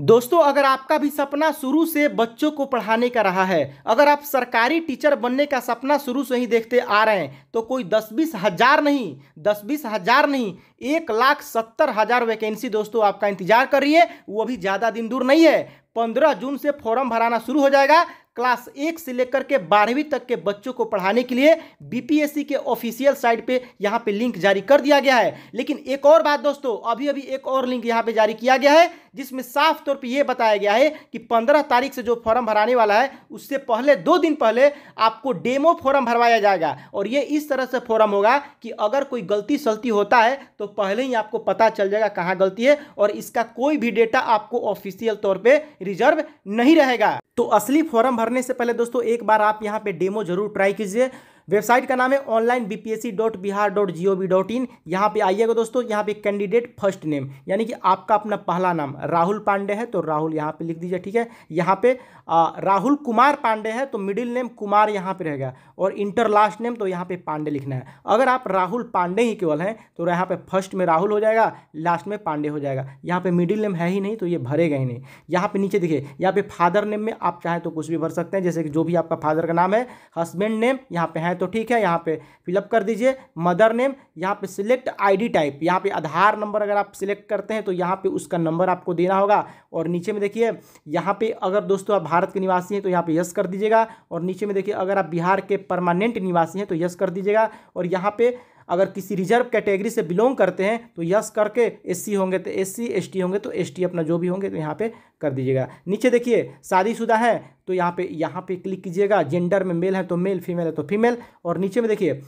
दोस्तों अगर आपका भी सपना शुरू से बच्चों को पढ़ाने का रहा है अगर आप सरकारी टीचर बनने का सपना शुरू से ही देखते आ रहे हैं तो कोई दस बीस हज़ार नहीं दस बीस हज़ार नहीं एक लाख सत्तर हज़ार वैकेंसी दोस्तों आपका इंतजार कर रही है वो भी ज़्यादा दिन दूर नहीं है पंद्रह जून से फॉर्म भराना शुरू हो जाएगा क्लास एक से लेकर के बारहवीं तक के बच्चों को पढ़ाने के लिए बीपीएससी के ऑफिशियल साइट पे यहाँ पे लिंक जारी कर दिया गया है लेकिन एक और बात दोस्तों अभी अभी एक और लिंक यहाँ पे जारी किया गया है जिसमें साफ तौर पे ये बताया गया है कि पंद्रह तारीख से जो फॉर्म भराने वाला है उससे पहले दो दिन पहले आपको डेमो फॉर्म भरवाया जाएगा और ये इस तरह से फॉर्म होगा कि अगर कोई गलती सलती होता है तो पहले ही आपको पता चल जाएगा कहाँ गलती है और इसका कोई भी डेटा आपको ऑफिशियल तौर पर रिजर्व नहीं रहेगा तो असली फॉर्म भरने से पहले दोस्तों एक बार आप यहाँ पे डेमो जरूर ट्राई कीजिए वेबसाइट का नाम है online B P S C dot Bihar dot G O V dot in यहाँ पर आइएगा दोस्तों यहाँ पे कैंडिडेट फर्स्ट नेम यानी कि आपका अपना पहला नाम राहुल पांडे है तो राहुल यहाँ पे लिख दीजिए ठीक है यहाँ पे आ, राहुल कुमार पांडे है तो मिडिल नेम कुमार यहाँ पे रहेगा और इंटर लास्ट नेम तो यहाँ पे पांडे लिखना है अगर आप राहुल पांडे ही केवल हैं तो यहाँ पे फर्स्ट में राहुल हो जाएगा लास्ट में पांडे हो जाएगा यहाँ पे मिडिल नेम है ही नहीं तो ये भरेगा ही नहीं यहाँ पे नीचे देखिए यहाँ पे फादर नेम में आप चाहें तो कुछ भी भर सकते हैं जैसे कि जो भी आपका फादर का नाम है हस्बैंड नेम यहाँ पे है है तो ठीक है यहाँ पे फिलअप कर दीजिए मदर नेम यहाँ पे सिलेक्ट आईडी टाइप यहाँ पे आधार नंबर अगर आप सिलेक्ट करते हैं तो यहाँ पे उसका नंबर आपको देना होगा और नीचे में देखिए यहाँ पे अगर दोस्तों आप भारत के निवासी हैं तो यहाँ पे यस कर दीजिएगा और नीचे में देखिए अगर आप बिहार के परमानेंट निवासी हैं तो यस कर दीजिएगा और यहाँ पर अगर किसी रिजर्व कैटेगरी से बिलोंग करते हैं तो यस करके एससी होंगे तो एससी एसटी होंगे तो एसटी अपना जो भी होंगे तो यहाँ पे कर दीजिएगा नीचे देखिए शादीशुदा है तो यहाँ पे यहाँ पे क्लिक कीजिएगा जेंडर में मेल है तो मेल फीमेल है तो फीमेल और नीचे में देखिए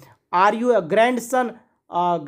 are you a grandson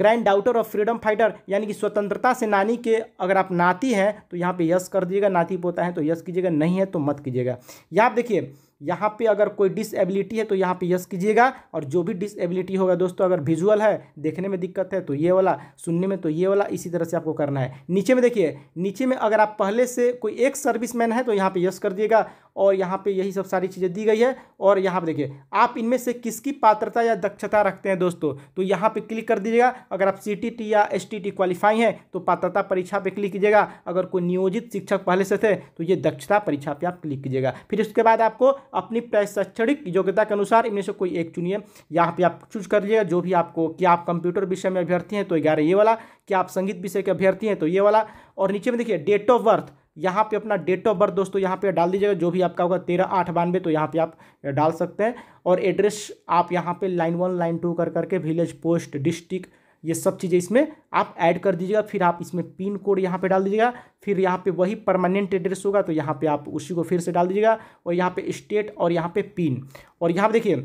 granddaughter of freedom fighter यानी कि स्वतंत्रता सेनानी के अगर आप नाती हैं तो यहाँ पे यस कर दीजिएगा नाती पोता है तो यस कीजिएगा नहीं है तो मत कीजिएगा यहाँ देखिए यहाँ पे अगर कोई डिसएबिलिटी है तो यहाँ पे यस कीजिएगा और जो भी डिसएबिलिटी होगा दोस्तों अगर विजुअल है देखने में दिक्कत है तो ये वाला सुनने में तो ये वाला इसी तरह से आपको करना है नीचे में देखिए नीचे में अगर आप पहले से कोई एक सर्विसमैन है तो यहाँ पे यस कर दिएगा और यहाँ पे यही सब सारी चीज़ें दी गई है और यहाँ पर देखिए आप इनमें से किसकी पात्रता या दक्षता रखते हैं दोस्तों तो यहाँ पे क्लिक कर दीजिएगा अगर आप सी या एस टी क्वालिफाई हैं तो पात्रता परीक्षा पे क्लिक कीजिएगा अगर कोई नियोजित शिक्षक पहले से थे तो ये दक्षता परीक्षा पे आप क्लिक कीजिएगा फिर उसके बाद आपको अपनी प्रशैक्षणिक योग्यता के अनुसार इनमें से कोई एक चुनिए यहाँ पर आप चूज कर लीजिएगा जो भी आपको कि आप कंप्यूटर विषय में अभ्यर्थी हैं तो ग्यारह ये वाला कि आप संगीत विषय के अभ्यर्थी हैं तो ये वाला और नीचे में देखिए डेट ऑफ बर्थ यहाँ पे अपना डेट ऑफ बर्थ दोस्तों यहाँ पे डाल दीजिएगा जो भी आपका होगा तेरह आठ बानवे तो यहाँ पे आप डाल सकते हैं और एड्रेस आप यहाँ पे लाइन वन लाइन टू कर करके विलेज पोस्ट डिस्ट्रिक्ट ये सब चीज़ें इसमें आप ऐड कर दीजिएगा फिर आप इसमें पिन कोड यहाँ पे डाल दीजिएगा फिर यहाँ पे वही परमानेंट एड्रेस होगा तो यहाँ पे आप उसी को फिर से डाल दीजिएगा और यहाँ पे स्टेट और यहाँ पे पिन और यहाँ पे देखिए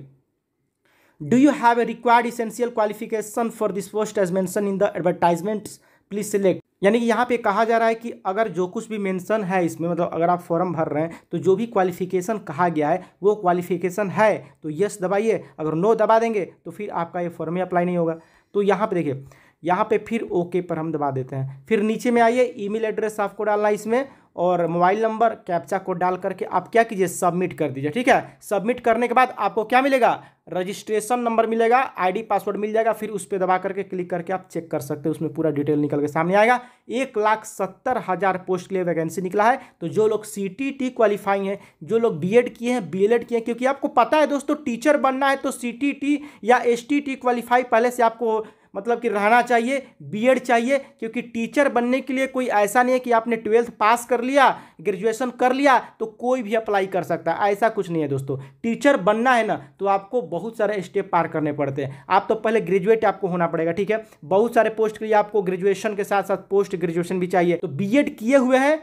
do you have a required essential qualification for this post as mentioned in the advertisements please select यानी कि यहाँ पे कहा जा रहा है कि अगर जो कुछ भी मेंशन है इसमें मतलब अगर आप फॉर्म भर रहे हैं तो जो भी क्वालिफिकेशन कहा गया है वो क्वालिफिकेशन है तो यस दबाइए अगर नो दबा देंगे तो फिर आपका ये फॉर्म ही अप्लाई नहीं होगा तो यहाँ पे देखिए यहाँ पे फिर ओके पर हम दबा देते हैं फिर नीचे में आइए ईमेल एड्रेस आपको डालना है इसमें और मोबाइल नंबर कैप्चा कोड डाल करके आप क्या कीजिए सबमिट कर दीजिए ठीक है सबमिट करने के बाद आपको क्या मिलेगा रजिस्ट्रेशन नंबर मिलेगा आईडी पासवर्ड मिल जाएगा फिर उस पर दबा करके क्लिक करके आप चेक कर सकते हैं उसमें पूरा डिटेल निकल के सामने आएगा एक लाख सत्तर हज़ार पोस्ट के लिए वैकेंसी निकला है तो जो लोग सी टी टी क्वालिफाइंग है जो लोग बी एड किए हैं बी एल एड किए हैं क्योंकि आपको पता है दोस्तों टीचर बनना है तो सी टी टी या एस टी टी क्वालिफाई पहले से आपको मतलब कि रहना चाहिए बीएड चाहिए क्योंकि टीचर बनने के लिए कोई ऐसा नहीं है कि आपने ट्वेल्थ पास कर लिया ग्रेजुएशन कर लिया तो कोई भी अप्लाई कर सकता है ऐसा कुछ नहीं है दोस्तों टीचर बनना है ना तो आपको बहुत सारे स्टेप पार करने पड़ते हैं आप तो पहले ग्रेजुएट आपको होना पड़ेगा ठीक है बहुत सारे पोस्ट के लिए आपको ग्रेजुएशन के साथ साथ पोस्ट ग्रेजुएशन भी चाहिए तो बी किए हुए हैं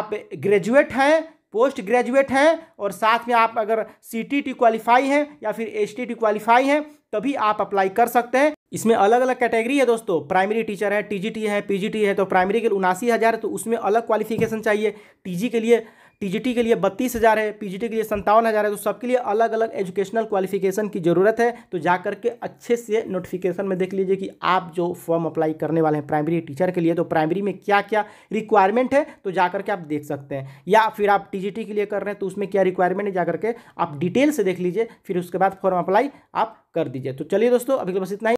आप ग्रेजुएट हैं पोस्ट ग्रेजुएट हैं और साथ में आप अगर सी टी क्वालिफाई हैं या फिर एस टी क्वालिफाई हैं तभी आप अप्लाई कर सकते हैं इसमें अलग अलग कैटेगरी है दोस्तों प्राइमरी टीचर है टीजीटी है पीजीटी है तो प्राइमरी के लिए उनासी हज़ार तो उसमें अलग क्वालिफिकेशन चाहिए टीजी के लिए टीजीटी के लिए बत्तीस हज़ार है पीजीटी के लिए संतावन हज़ार है तो सबके लिए अलग अलग एजुकेशनल क्वालिफिकेशन की ज़रूरत है तो जा करके अच्छे से नोटिफिकेशन में देख लीजिए कि आप जो फॉर्म अप्लाई करने वाले हैं प्राइमरी टीचर के लिए तो प्राइमरी में क्या क्या रिक्वायरमेंट है तो जा करके आप देख सकते हैं या फिर आप टी के लिए कर रहे हैं तो उसमें क्या रिक्वायरमेंट है जा करके आप डिटेल से देख लीजिए फिर उसके बाद फॉर्म अप्लाई आप कर दीजिए तो चलिए दोस्तों अभी बस इतना ही